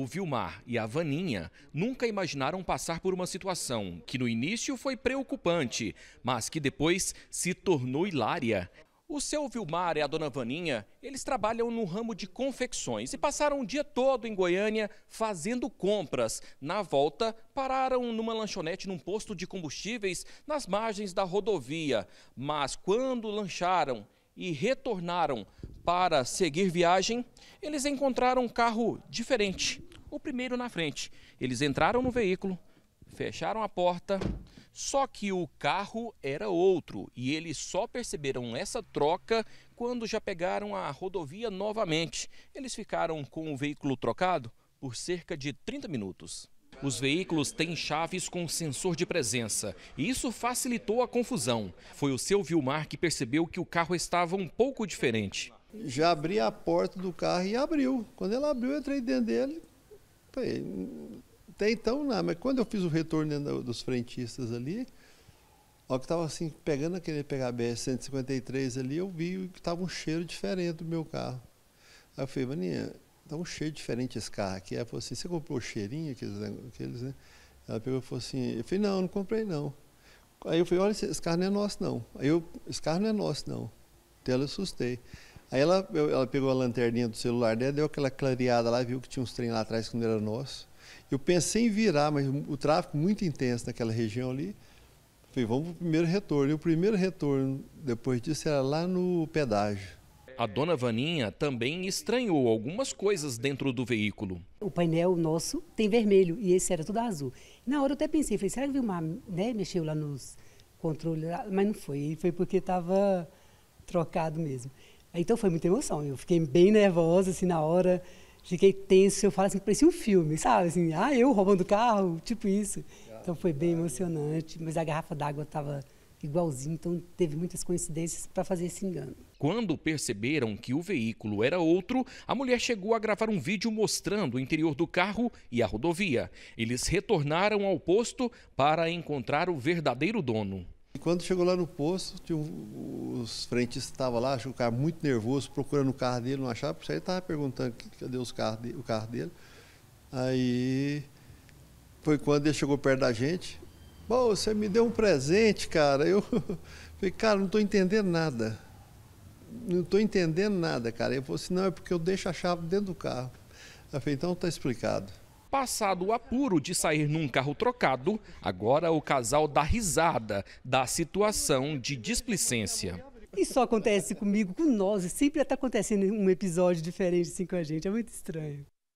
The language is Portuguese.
o Vilmar e a Vaninha nunca imaginaram passar por uma situação que no início foi preocupante, mas que depois se tornou hilária. O seu Vilmar e a dona Vaninha, eles trabalham no ramo de confecções e passaram o dia todo em Goiânia fazendo compras. Na volta, pararam numa lanchonete num posto de combustíveis nas margens da rodovia. Mas quando lancharam e retornaram para seguir viagem, eles encontraram um carro diferente o primeiro na frente. Eles entraram no veículo, fecharam a porta, só que o carro era outro e eles só perceberam essa troca quando já pegaram a rodovia novamente. Eles ficaram com o veículo trocado por cerca de 30 minutos. Os veículos têm chaves com sensor de presença e isso facilitou a confusão. Foi o seu Vilmar que percebeu que o carro estava um pouco diferente. Já abri a porta do carro e abriu. Quando ela abriu, eu entrei dentro dele, falei, até então não, mas quando eu fiz o retorno dos frentistas ali, ó, que estava assim, pegando aquele PHB 153 ali, eu vi que estava um cheiro diferente do meu carro. Aí eu falei, maninha tá um cheiro diferente esse carro aqui. Ela falou assim, você comprou o cheirinho, aqueles, aqueles né? Ela pegou e falou assim, eu falei, não, não comprei não. Aí eu falei, olha, esse carro não é nosso não. Aí eu, esse carro não é nosso não. Então eu assustei. Aí ela, ela pegou a lanterninha do celular dela, deu aquela clareada lá, viu que tinha uns trem lá atrás que não era nosso. Eu pensei em virar, mas o tráfego muito intenso naquela região ali. Falei, vamos para o primeiro retorno. E o primeiro retorno depois disso era lá no pedágio. A dona Vaninha também estranhou algumas coisas dentro do veículo. O painel nosso tem vermelho e esse era tudo azul. Na hora eu até pensei, falei, será que viu uma, né, mexeu lá nos controles? Ah, mas não foi, foi porque estava trocado mesmo. Então foi muita emoção. Eu fiquei bem nervosa, assim, na hora. Fiquei tenso. Eu falei assim, parecia um filme, sabe? Assim, ah, eu roubando o carro, tipo isso. Então foi bem emocionante. Mas a garrafa d'água estava igualzinho, então teve muitas coincidências para fazer esse engano. Quando perceberam que o veículo era outro, a mulher chegou a gravar um vídeo mostrando o interior do carro e a rodovia. Eles retornaram ao posto para encontrar o verdadeiro dono. E quando chegou lá no posto, um, os frentes estavam lá, achou o cara muito nervoso, procurando o carro dele, não achava, por isso aí estava perguntando cadê os carro de, o carro dele. Aí foi quando ele chegou perto da gente. Bom, você me deu um presente, cara. Eu falei, cara, não estou entendendo nada. Não estou entendendo nada, cara. Ele falou assim, não, é porque eu deixo a chave dentro do carro. Eu falei, então está explicado. Passado o apuro de sair num carro trocado, agora o casal dá risada da situação de displicência. Isso acontece comigo, com nós, sempre está acontecendo um episódio diferente assim com a gente, é muito estranho.